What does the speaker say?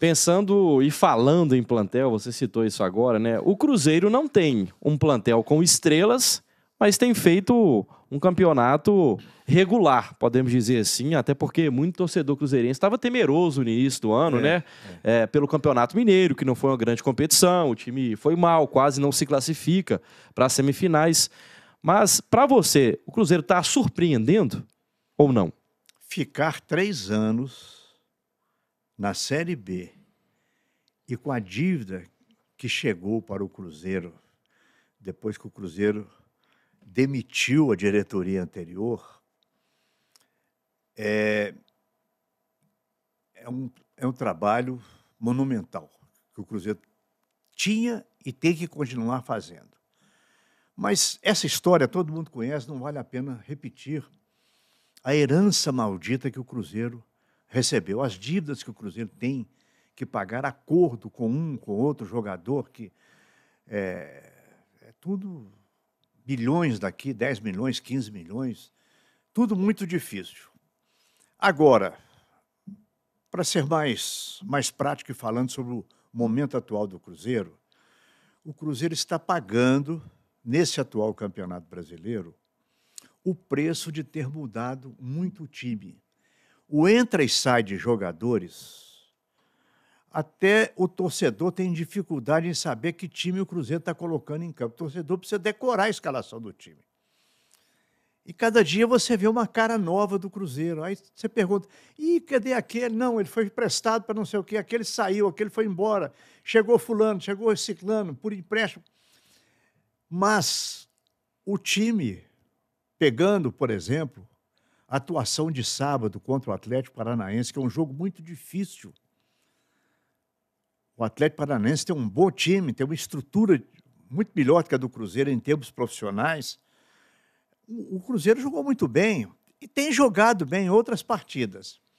Pensando e falando em plantel, você citou isso agora, né? O Cruzeiro não tem um plantel com estrelas, mas tem feito um campeonato regular, podemos dizer assim, até porque muito torcedor cruzeirense estava temeroso no início do ano, é, né? É. É, pelo Campeonato Mineiro, que não foi uma grande competição, o time foi mal, quase não se classifica para as semifinais. Mas, para você, o Cruzeiro está surpreendendo ou não? Ficar três anos na Série B e com a dívida que chegou para o Cruzeiro, depois que o Cruzeiro demitiu a diretoria anterior, é, é, um, é um trabalho monumental que o Cruzeiro tinha e tem que continuar fazendo. Mas essa história todo mundo conhece, não vale a pena repetir a herança maldita que o Cruzeiro recebeu, as dívidas que o Cruzeiro tem que pagar, acordo com um, com outro jogador, que é, é tudo bilhões daqui, 10 milhões, 15 milhões, tudo muito difícil. Agora, para ser mais, mais prático e falando sobre o momento atual do Cruzeiro, o Cruzeiro está pagando, nesse atual campeonato brasileiro, o preço de ter mudado muito o time o entra e sai de jogadores, até o torcedor tem dificuldade em saber que time o Cruzeiro está colocando em campo. O torcedor precisa decorar a escalação do time. E cada dia você vê uma cara nova do Cruzeiro. Aí você pergunta: e cadê aquele? Não, ele foi emprestado para não sei o quê, aquele saiu, aquele foi embora, chegou Fulano, chegou reciclando por empréstimo. Mas o time, pegando, por exemplo, atuação de sábado contra o Atlético Paranaense, que é um jogo muito difícil. O Atlético Paranaense tem um bom time, tem uma estrutura muito melhor que a do Cruzeiro em termos profissionais. O, Cruzeiro jogou muito bem e tem jogado bem em outras partidas.